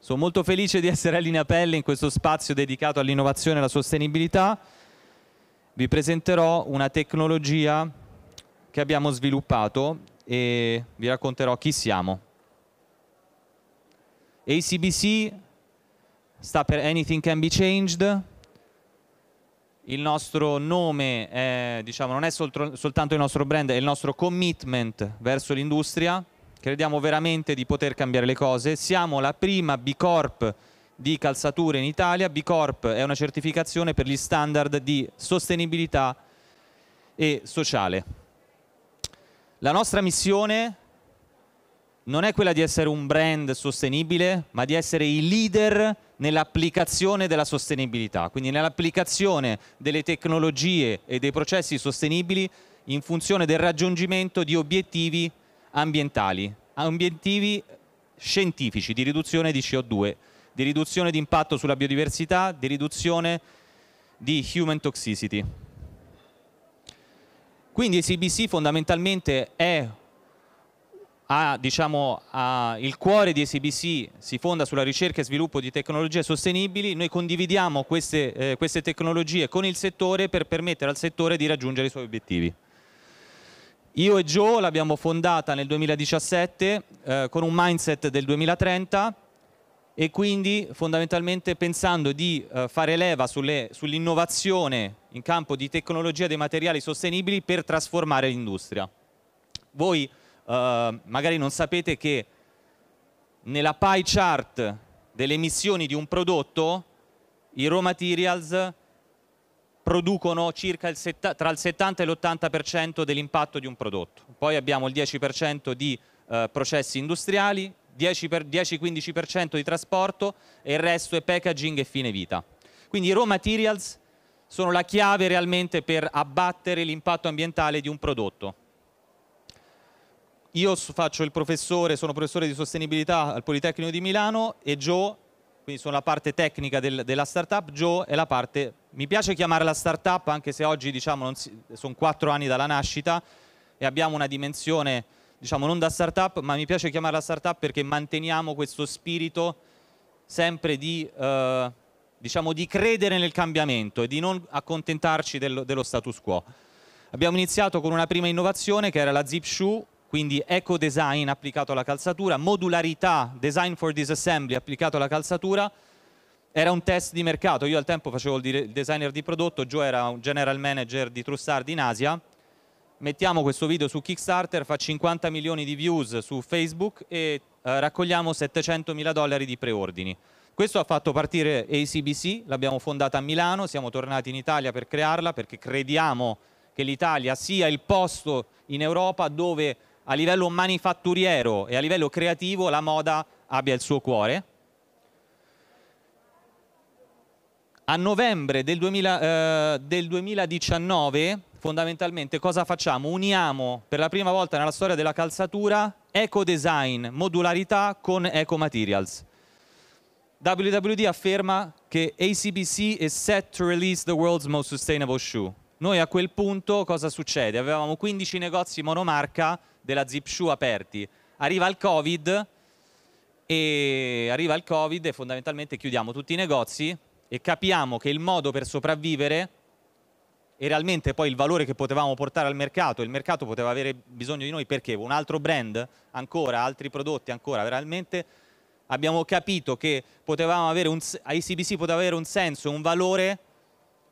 Sono molto felice di essere a Linea Pelle in questo spazio dedicato all'innovazione e alla sostenibilità. Vi presenterò una tecnologia che abbiamo sviluppato e vi racconterò chi siamo. ACBC sta per Anything Can Be Changed, il nostro nome è, diciamo, non è sol soltanto il nostro brand, è il nostro commitment verso l'industria. Crediamo veramente di poter cambiare le cose. Siamo la prima B Corp di calzature in Italia. B Corp è una certificazione per gli standard di sostenibilità e sociale. La nostra missione non è quella di essere un brand sostenibile, ma di essere i leader nell'applicazione della sostenibilità, quindi nell'applicazione delle tecnologie e dei processi sostenibili in funzione del raggiungimento di obiettivi ambientali, obiettivi scientifici di riduzione di CO2, di riduzione di impatto sulla biodiversità, di riduzione di human toxicity. Quindi il CBC fondamentalmente è ha, diciamo, ha il cuore di ACBC, si fonda sulla ricerca e sviluppo di tecnologie sostenibili, noi condividiamo queste, eh, queste tecnologie con il settore per permettere al settore di raggiungere i suoi obiettivi. Io e Joe l'abbiamo fondata nel 2017 eh, con un mindset del 2030 e quindi fondamentalmente pensando di eh, fare leva sull'innovazione sull in campo di tecnologia dei materiali sostenibili per trasformare l'industria. Voi Ehm, magari non sapete che nella pie chart delle emissioni di un prodotto i raw materials producono circa il tra il 70 e l'80% dell'impatto di un prodotto. Poi abbiamo il 10% di eh, processi industriali, 10-15% di trasporto e il resto è packaging e fine vita. Quindi i raw materials sono la chiave realmente per abbattere l'impatto ambientale di un prodotto. Io faccio il professore, sono professore di sostenibilità al Politecnico di Milano e Joe, quindi sono la parte tecnica del, della startup, Joe è la parte, mi piace chiamarla startup anche se oggi diciamo si, sono quattro anni dalla nascita e abbiamo una dimensione diciamo non da startup, ma mi piace chiamarla startup perché manteniamo questo spirito sempre di, eh, diciamo, di credere nel cambiamento e di non accontentarci del, dello status quo. Abbiamo iniziato con una prima innovazione che era la Zip Shoe, quindi eco-design applicato alla calzatura, modularità, design for disassembly applicato alla calzatura, era un test di mercato. Io al tempo facevo il designer di prodotto, Joe era un general manager di Trussard in Asia. Mettiamo questo video su Kickstarter, fa 50 milioni di views su Facebook e eh, raccogliamo 700 mila dollari di preordini. Questo ha fatto partire ACBC, l'abbiamo fondata a Milano, siamo tornati in Italia per crearla perché crediamo che l'Italia sia il posto in Europa dove a livello manifatturiero e a livello creativo la moda abbia il suo cuore. A novembre del, 2000, eh, del 2019 fondamentalmente cosa facciamo? Uniamo per la prima volta nella storia della calzatura eco-design, modularità con eco-materials. WWD afferma che ACBC is set to release the world's most sustainable shoe. Noi a quel punto cosa succede? Avevamo 15 negozi monomarca della Zip Shoe aperti. Arriva il Covid e arriva il Covid e fondamentalmente chiudiamo tutti i negozi e capiamo che il modo per sopravvivere e realmente poi il valore che potevamo portare al mercato, il mercato poteva avere bisogno di noi perché un altro brand ancora, altri prodotti ancora, veramente abbiamo capito che potevamo avere un, ICBC poteva avere un senso, un valore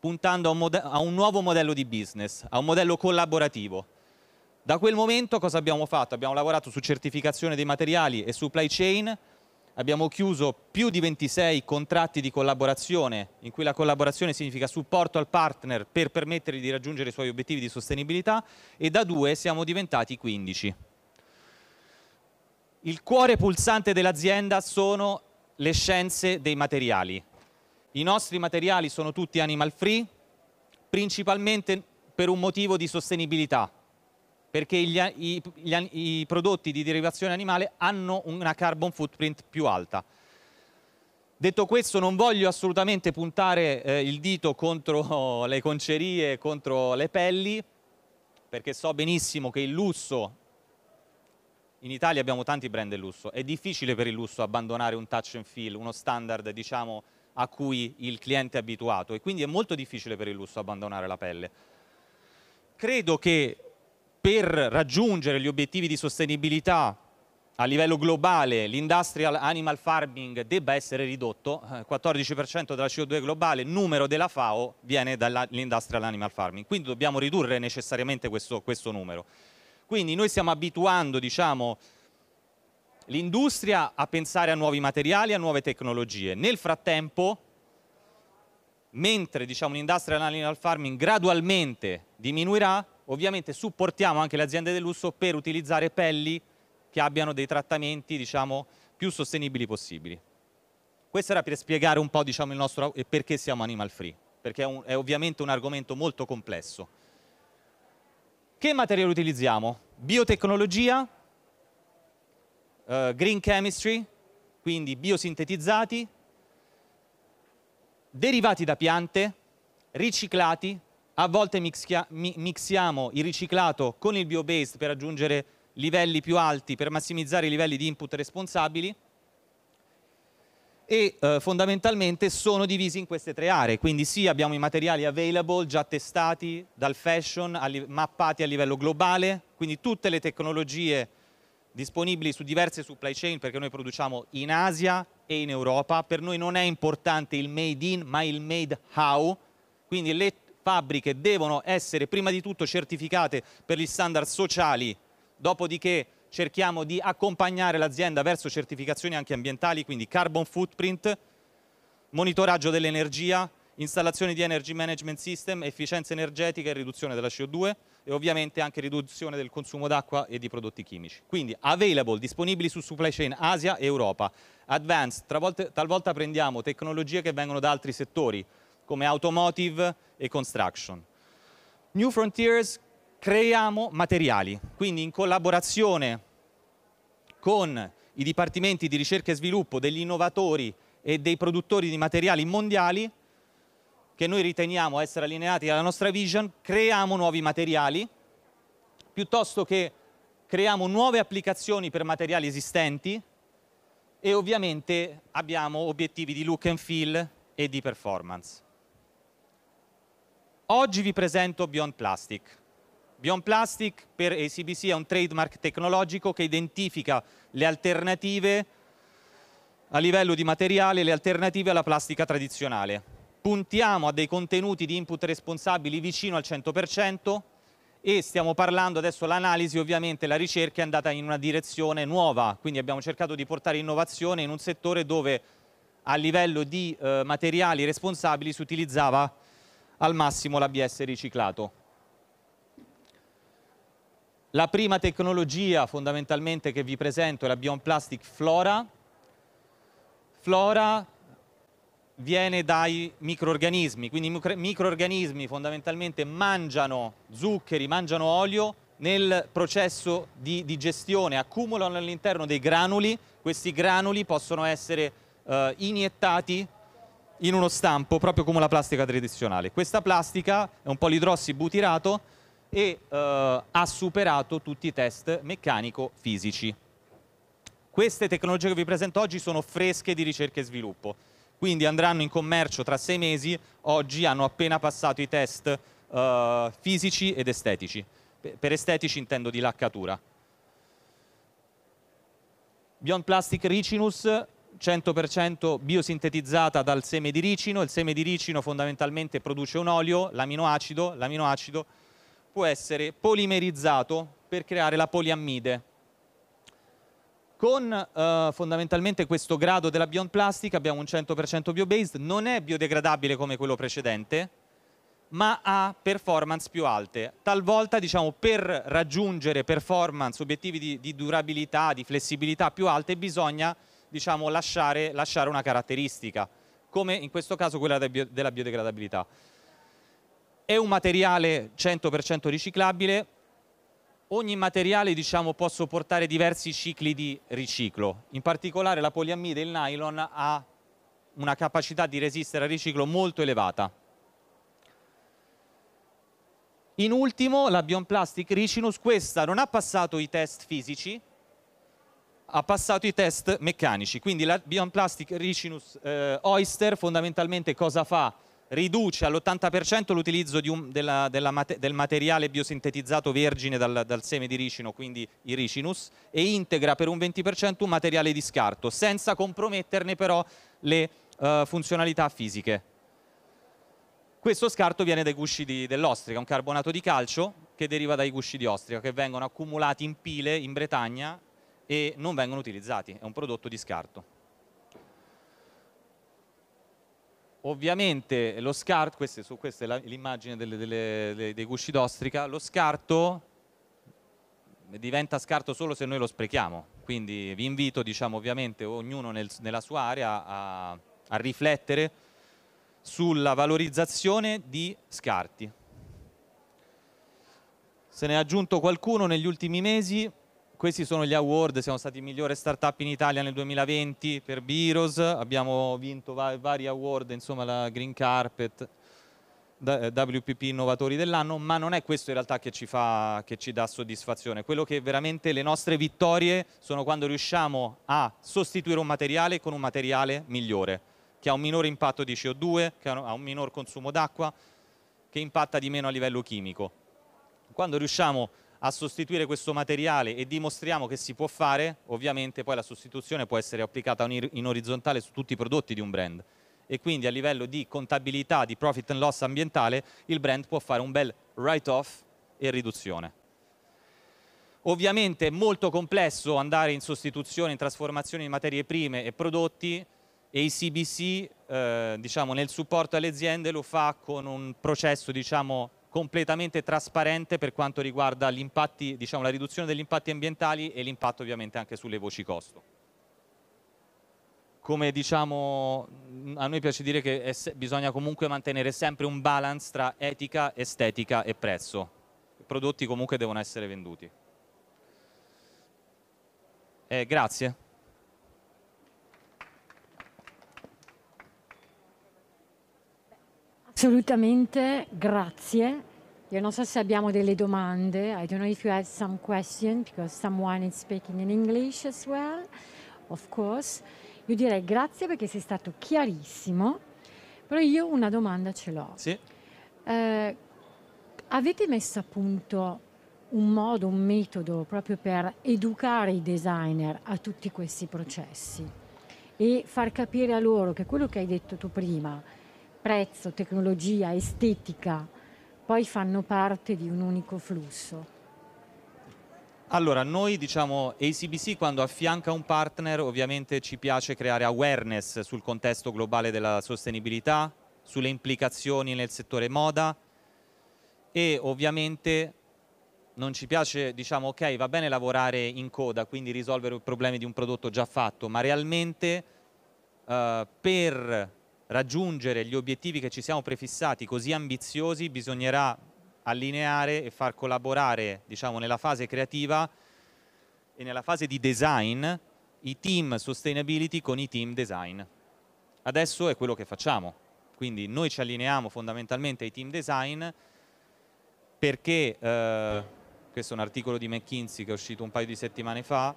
puntando a un, a un nuovo modello di business, a un modello collaborativo. Da quel momento cosa abbiamo fatto? Abbiamo lavorato su certificazione dei materiali e supply chain, abbiamo chiuso più di 26 contratti di collaborazione, in cui la collaborazione significa supporto al partner per permettergli di raggiungere i suoi obiettivi di sostenibilità e da due siamo diventati 15. Il cuore pulsante dell'azienda sono le scienze dei materiali. I nostri materiali sono tutti animal free, principalmente per un motivo di sostenibilità perché gli, i, gli, i prodotti di derivazione animale hanno una carbon footprint più alta. Detto questo non voglio assolutamente puntare eh, il dito contro le concerie, contro le pelli, perché so benissimo che il lusso, in Italia abbiamo tanti brand del lusso, è difficile per il lusso abbandonare un touch and feel, uno standard diciamo, a cui il cliente è abituato e quindi è molto difficile per il lusso abbandonare la pelle. Credo che per raggiungere gli obiettivi di sostenibilità a livello globale l'industrial animal farming debba essere ridotto, 14% eh, della CO2 globale, numero della FAO viene dall'industrial animal farming, quindi dobbiamo ridurre necessariamente questo, questo numero. Quindi noi stiamo abituando diciamo, l'industria a pensare a nuovi materiali, a nuove tecnologie. Nel frattempo, mentre diciamo, l'industrial animal farming gradualmente diminuirà, Ovviamente supportiamo anche le aziende del lusso per utilizzare pelli che abbiano dei trattamenti diciamo, più sostenibili possibili. Questo era per spiegare un po' diciamo, il nostro e perché siamo animal free, perché è, un, è ovviamente un argomento molto complesso. Che materiale utilizziamo? Biotecnologia, Uh, green chemistry, quindi biosintetizzati, derivati da piante, riciclati, a volte mixia, mi, mixiamo il riciclato con il bio-based per raggiungere livelli più alti, per massimizzare i livelli di input responsabili e eh, fondamentalmente sono divisi in queste tre aree, quindi sì abbiamo i materiali available già testati dal fashion, a mappati a livello globale, quindi tutte le tecnologie disponibili su diverse supply chain perché noi produciamo in Asia e in Europa, per noi non è importante il made in ma il made how, quindi le fabbriche devono essere prima di tutto certificate per gli standard sociali, dopodiché cerchiamo di accompagnare l'azienda verso certificazioni anche ambientali, quindi carbon footprint, monitoraggio dell'energia, installazione di energy management system, efficienza energetica e riduzione della CO2 e ovviamente anche riduzione del consumo d'acqua e di prodotti chimici. Quindi available, disponibili su supply chain Asia e Europa. Advanced, talvolta prendiamo tecnologie che vengono da altri settori, come automotive e construction. New Frontiers creiamo materiali, quindi in collaborazione con i dipartimenti di ricerca e sviluppo degli innovatori e dei produttori di materiali mondiali che noi riteniamo essere allineati alla nostra vision, creiamo nuovi materiali piuttosto che creiamo nuove applicazioni per materiali esistenti e ovviamente abbiamo obiettivi di look and feel e di performance. Oggi vi presento Beyond Plastic. Beyond Plastic per ACBC è un trademark tecnologico che identifica le alternative a livello di materiale, le alternative alla plastica tradizionale. Puntiamo a dei contenuti di input responsabili vicino al 100% e stiamo parlando adesso l'analisi, ovviamente la ricerca è andata in una direzione nuova, quindi abbiamo cercato di portare innovazione in un settore dove a livello di eh, materiali responsabili si utilizzava al massimo l'ABS riciclato. La prima tecnologia fondamentalmente che vi presento è la Beyond Flora. Flora viene dai microorganismi, quindi i microorganismi fondamentalmente mangiano zuccheri, mangiano olio nel processo di digestione, accumulano all'interno dei granuli, questi granuli possono essere eh, iniettati in uno stampo proprio come la plastica tradizionale. Questa plastica è un polidrossi butirato e eh, ha superato tutti i test meccanico-fisici. Queste tecnologie che vi presento oggi sono fresche di ricerca e sviluppo, quindi andranno in commercio tra sei mesi, oggi hanno appena passato i test eh, fisici ed estetici. Per estetici intendo di laccatura. Beyond Plastic Ricinus 100% biosintetizzata dal seme di ricino, il seme di ricino fondamentalmente produce un olio, l'aminoacido, l'aminoacido può essere polimerizzato per creare la poliammide. Con eh, fondamentalmente questo grado della Beyond Plastic abbiamo un 100% biobased, non è biodegradabile come quello precedente, ma ha performance più alte. Talvolta diciamo, per raggiungere performance, obiettivi di, di durabilità, di flessibilità più alte bisogna diciamo, lasciare, lasciare, una caratteristica, come in questo caso quella della biodegradabilità. È un materiale 100% riciclabile, ogni materiale diciamo, può sopportare diversi cicli di riciclo, in particolare la poliammide e il nylon ha una capacità di resistere al riciclo molto elevata. In ultimo la Bionplastic Ricinus, questa non ha passato i test fisici, ha passato i test meccanici. Quindi la Beyond Plastic Ricinus eh, Oyster fondamentalmente cosa fa? Riduce all'80% l'utilizzo del materiale biosintetizzato vergine dal, dal, seme di ricino, quindi i ricinus, e integra per un 20% un materiale di scarto, senza comprometterne però le eh, funzionalità fisiche. Questo scarto viene dai gusci dell'ostrica, un carbonato di calcio che deriva dai gusci di ostrica, che vengono accumulati in pile in Bretagna e non vengono utilizzati, è un prodotto di scarto. Ovviamente lo scarto, questa, questa è l'immagine dei gusci d'ostrica, lo scarto diventa scarto solo se noi lo sprechiamo, quindi vi invito, diciamo, ovviamente ognuno nel, nella sua area a, a riflettere sulla valorizzazione di scarti. Se ne è aggiunto qualcuno negli ultimi mesi, questi sono gli award, siamo stati migliore startup in Italia nel 2020 per Biros, abbiamo vinto vari award, insomma la Green Carpet, WPP Innovatori dell'anno, ma non è questo in realtà che ci, fa, che ci dà soddisfazione. Quello che veramente le nostre vittorie sono quando riusciamo a sostituire un materiale con un materiale migliore, che ha un minore impatto di CO2, che ha un minor consumo d'acqua, che impatta di meno a livello chimico. Quando riusciamo a a sostituire questo materiale e dimostriamo che si può fare, ovviamente poi la sostituzione può essere applicata in orizzontale su tutti i prodotti di un brand e quindi a livello di contabilità, di profit and loss ambientale, il brand può fare un bel write-off e riduzione. Ovviamente è molto complesso andare in sostituzione, in trasformazione di materie prime e prodotti e i CBC eh, diciamo, nel supporto alle aziende lo fa con un processo diciamo, completamente trasparente per quanto riguarda diciamo, la riduzione degli impatti ambientali e l'impatto ovviamente anche sulle voci costo. Come diciamo, mm, a noi piace dire che bisogna comunque mantenere sempre un balance tra etica, estetica e prezzo. I prodotti comunque devono essere venduti. Eh, grazie. Assolutamente, grazie. Io non so se abbiamo delle domande. I don't know if you have some question because someone is speaking in English as well, of course. Io direi grazie perché sei stato chiarissimo, però io una domanda ce l'ho. Sì. Eh, avete messo a punto un modo, un metodo proprio per educare i designer a tutti questi processi e far capire a loro che quello che hai detto tu prima, prezzo, tecnologia, estetica, poi fanno parte di un unico flusso? Allora, noi diciamo ACBC quando affianca un partner ovviamente ci piace creare awareness sul contesto globale della sostenibilità, sulle implicazioni nel settore moda e ovviamente non ci piace, diciamo ok va bene lavorare in coda, quindi risolvere i problemi di un prodotto già fatto, ma realmente eh, per raggiungere gli obiettivi che ci siamo prefissati così ambiziosi bisognerà allineare e far collaborare diciamo, nella fase creativa e nella fase di design i team sustainability con i team design. Adesso è quello che facciamo, quindi noi ci allineiamo fondamentalmente ai team design perché, eh, questo è un articolo di McKinsey che è uscito un paio di settimane fa,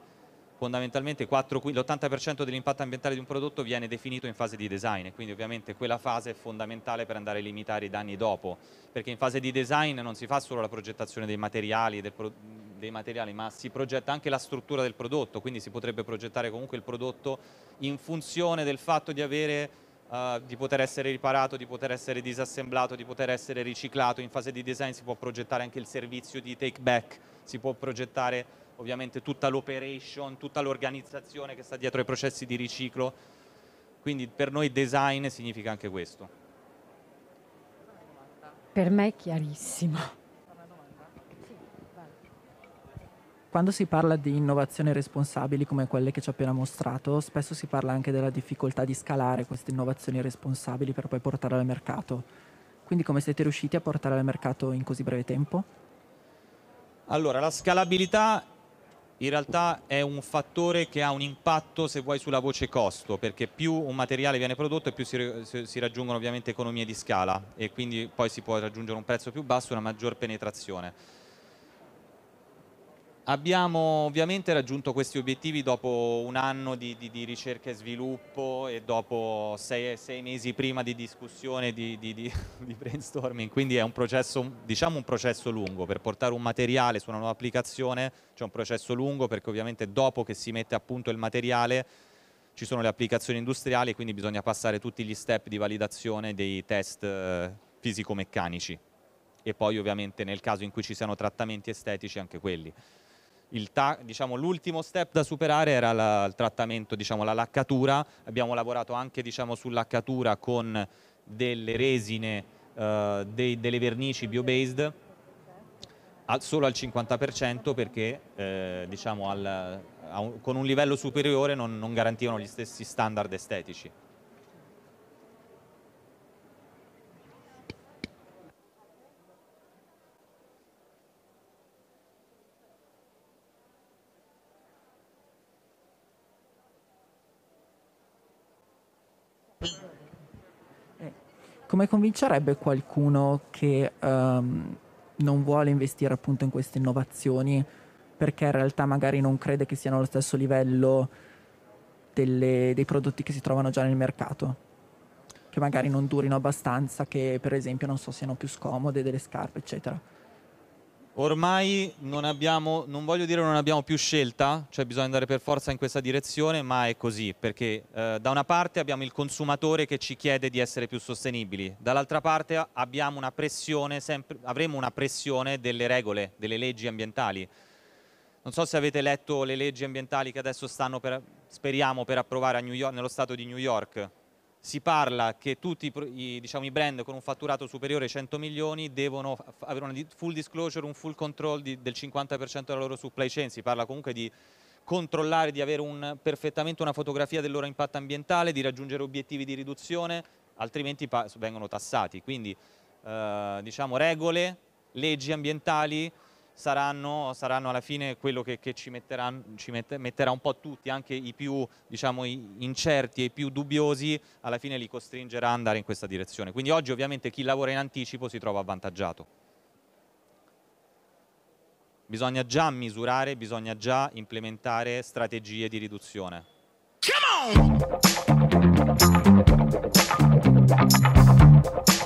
fondamentalmente l'80% dell'impatto ambientale di un prodotto viene definito in fase di design, quindi ovviamente quella fase è fondamentale per andare a limitare i danni dopo, perché in fase di design non si fa solo la progettazione dei materiali, pro dei materiali ma si progetta anche la struttura del prodotto, quindi si potrebbe progettare comunque il prodotto in funzione del fatto di avere Uh, di poter essere riparato, di poter essere disassemblato, di poter essere riciclato. In fase di design si può progettare anche il servizio di take back, si può progettare ovviamente tutta l'operation, tutta l'organizzazione che sta dietro ai processi di riciclo, quindi per noi design significa anche questo. Per me è chiarissimo. Quando si parla di innovazioni responsabili come quelle che ci ha appena mostrato, spesso si parla anche della difficoltà di scalare queste innovazioni responsabili per poi portarle al mercato. Quindi come siete riusciti a portarle al mercato in così breve tempo? Allora, la scalabilità in realtà è un fattore che ha un impatto se vuoi sulla voce costo perché più un materiale viene prodotto e più si, si, raggiungono ovviamente economie di scala e quindi poi si può raggiungere un prezzo più basso e una maggior penetrazione Abbiamo ovviamente raggiunto questi obiettivi dopo un anno di, di, di ricerca e sviluppo e dopo sei, sei mesi prima di discussione di, di, brainstorming, quindi è un processo, diciamo un processo lungo, per portare un materiale su una nuova applicazione c'è un processo lungo perché ovviamente dopo che si mette a punto il materiale ci sono le applicazioni industriali e quindi bisogna passare tutti gli step di validazione dei test eh, fisico-meccanici e poi ovviamente nel caso in cui ci siano trattamenti estetici anche quelli. Diciamo, l'ultimo diciamo, step da superare era la, il trattamento, diciamo, la laccatura, abbiamo lavorato anche diciamo, sull'accatura con delle resine, eh, dei, delle vernici biobased al, solo al 50% perché eh, diciamo, al, un, con un livello superiore non, non garantivano gli stessi standard estetici. Come convincerebbe qualcuno che um, non vuole investire appunto in queste innovazioni perché in realtà magari non crede che siano allo stesso livello delle, dei prodotti che si trovano già nel mercato? Che magari non durino abbastanza, che per esempio non so siano più scomode delle scarpe, eccetera. Ormai non abbiamo, non voglio dire non abbiamo più scelta, cioè bisogna andare per forza in questa direzione, ma è così, perché eh, da una parte abbiamo il consumatore che ci chiede di essere più sostenibili, dall'altra parte una sempre, avremo una pressione delle regole, delle leggi ambientali. Non so se avete letto le leggi ambientali che adesso stanno, per, speriamo, per approvare York, nello Stato di New York, si parla che tutti i, diciamo, i brand con un fatturato superiore ai 100 milioni devono avere una full disclosure, un full control di, del 50% della loro supply chain, si parla comunque di controllare, di avere un, perfettamente una fotografia del loro impatto ambientale, di raggiungere obiettivi di riduzione, altrimenti vengono tassati. Quindi eh, diciamo regole, leggi ambientali, saranno, saranno alla fine quello che, che ci, ci mette, metterà un po' tutti, anche i più diciamo, incerti e i più dubbiosi, alla fine li costringerà ad andare in questa direzione. Quindi oggi ovviamente chi lavora in anticipo si trova avvantaggiato bisogna già misurare, bisogna già implementare strategie di riduzione. Come on!